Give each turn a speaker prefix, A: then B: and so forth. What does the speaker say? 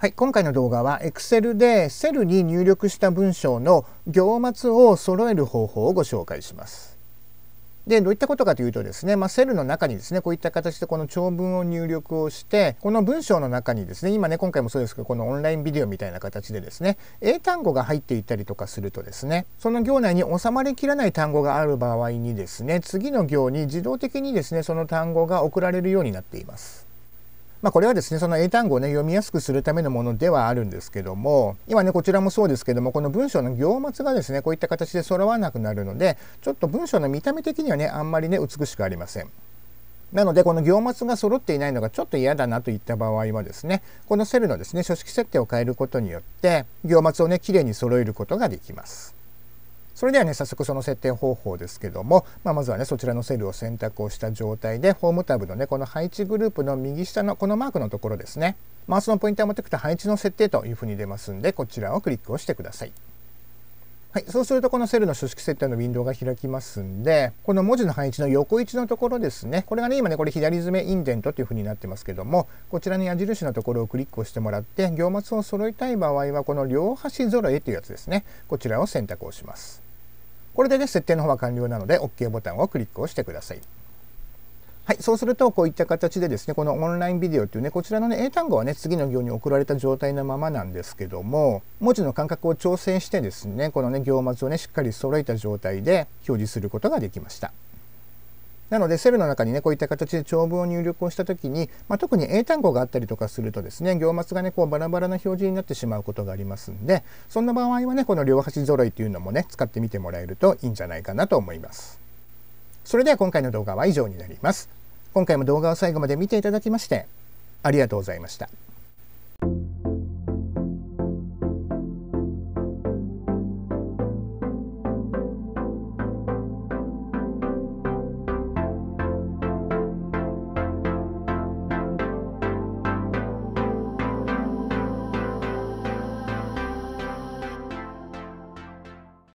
A: はい、今回の動画は Excel でセルに入力した文章の行末を揃える方法をご紹介します。でどういったことかというとですね、まあ、セルの中にですねこういった形でこの長文を入力をしてこの文章の中にですね今ね今回もそうですけどこのオンラインビデオみたいな形でですね英単語が入っていたりとかするとですねその行内に収まりきらない単語がある場合にですね次の行に自動的にですねその単語が送られるようになっています。まあ、これはですねその英単語を、ね、読みやすくするためのものではあるんですけども今ねこちらもそうですけどもこの文章の行末がですねこういった形で揃わなくなるのでちょっと文章の見た目的にはねあんまりね美しくありません。なのでこの行末が揃っていないのがちょっと嫌だなといった場合はですねこのセルのですね書式設定を変えることによって行末をねきれいに揃えることができます。それではね、早速その設定方法ですけども、まあ、まずはね、そちらのセルを選択をした状態で、ホームタブのね、この配置グループの右下のこのマークのところですね、マウスのポインターを持ってくと配置の設定というふうに出ますんで、こちらをクリックをしてください。はい、そうするとこのセルの書式設定のウィンドウが開きますんで、この文字の配置の横位置のところですね。これがね、今ね、これ左詰めインデントというふうになってますけども、こちらの矢印のところをクリックをしてもらって、行末を揃えたい場合は、この両端揃えというやつですね。こちらを選択をします。これでね、設定の方は完了なので、OK ボタンをクリックをしてください。はい、そうするとこういった形でですねこのオンラインビデオっていうねこちらのね英単語はね次の行に送られた状態のままなんですけども文字の間隔を調整してですねこのね行末をねしっかり揃えた状態で表示することができました。なのでセルの中にねこういった形で長文を入力をした時に、まあ、特に英単語があったりとかするとですね行末がねこうバラバラな表示になってしまうことがありますんでそんな場合はねこの両端揃いというのもね使ってみてもらえるといいんじゃないかなと思います。それでは今回の動画は以上になります。今回も動画を最後まで見ていただきましてありがとうございました。